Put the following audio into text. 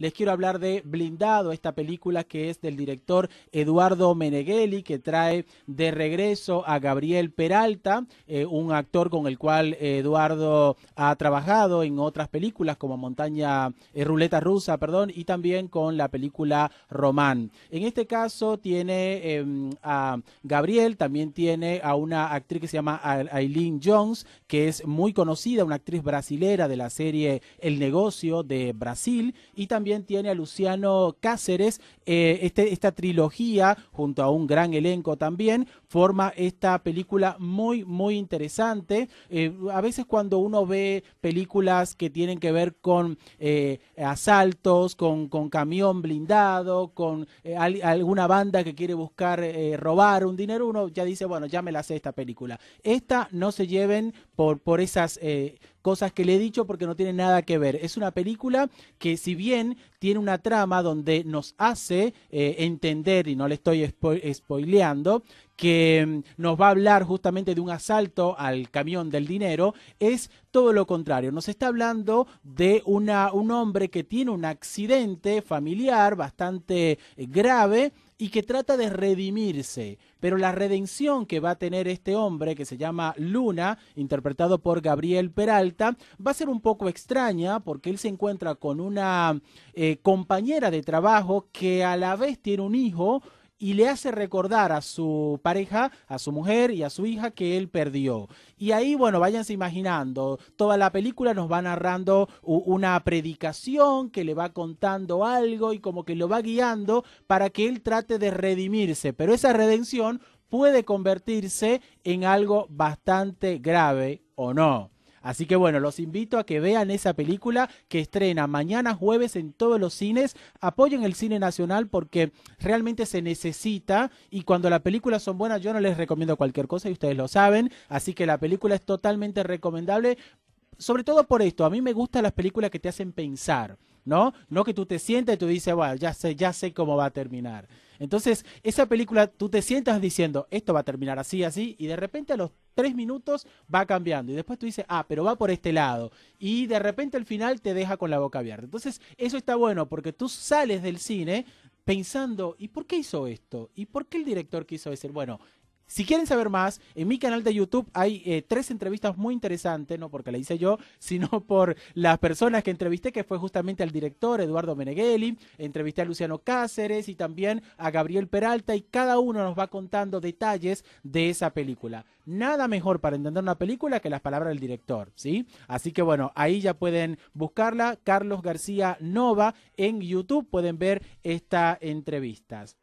les quiero hablar de Blindado, esta película que es del director Eduardo Meneghelli, que trae de regreso a Gabriel Peralta, eh, un actor con el cual Eduardo ha trabajado en otras películas como Montaña eh, Ruleta Rusa, perdón, y también con la película Román. En este caso tiene em, a Gabriel, también tiene a una actriz que se llama Aileen Jones, que es muy conocida, una actriz brasilera de la serie El negocio de Brasil, y también tiene a Luciano Cáceres. Eh, este, esta trilogía, junto a un gran elenco también, forma esta película muy, muy interesante. Eh, a veces cuando uno ve películas que tienen que ver con eh, asaltos, con, con, camión blindado, con alguna banda que quiere buscar robar un dinero, uno ya dice, bueno, ya me la sé esta película. Esta no se lleven por, por esas cosas que le he dicho porque no tiene nada que ver. Es una película que si bien tiene una trama donde nos hace eh, entender, y no le estoy spoileando, que mm, nos va a hablar justamente de un asalto al camión del dinero, es todo lo contrario. Nos está hablando de una, un hombre que tiene un accidente familiar bastante eh, grave y que trata de redimirse. Pero la redención que va a tener este hombre, que se llama Luna, interpretado por Gabriel Peralta, va a ser un poco extraña porque él se encuentra con una eh, compañera de trabajo que a la vez tiene un hijo, y le hace recordar a su pareja, a su mujer y a su hija que él perdió. Y ahí, bueno, váyanse imaginando, toda la película nos va narrando una predicación que le va contando algo y como que lo va guiando para que él trate de redimirse, pero esa redención puede convertirse en algo bastante grave o no. Así que bueno, los invito a que vean esa película que estrena mañana jueves en todos los cines. Apoyen el cine nacional porque realmente se necesita y cuando las películas son buenas yo no les recomiendo cualquier cosa y ustedes lo saben. Así que la película es totalmente recomendable sobre todo por esto, a mí me gustan las películas que te hacen pensar. ¿no? No que tú te sientas y tú dices, bueno, ya sé, ya sé cómo va a terminar. Entonces, esa película, tú te sientas diciendo, esto va a terminar así, así, y de repente a los tres minutos va cambiando. Y después tú dices, ah, pero va por este lado. Y de repente al final te deja con la boca abierta. Entonces, eso está bueno porque tú sales del cine pensando, ¿y por qué hizo esto? ¿Y por qué el director quiso decir, bueno, si quieren saber más, en mi canal de YouTube hay eh, tres entrevistas muy interesantes, no porque la hice yo, sino por las personas que entrevisté, que fue justamente al director Eduardo Meneghelli, entrevisté a Luciano Cáceres y también a Gabriel Peralta y cada uno nos va contando detalles de esa película. Nada mejor para entender una película que las palabras del director, ¿sí? Así que bueno, ahí ya pueden buscarla, Carlos García Nova en YouTube, pueden ver estas entrevistas.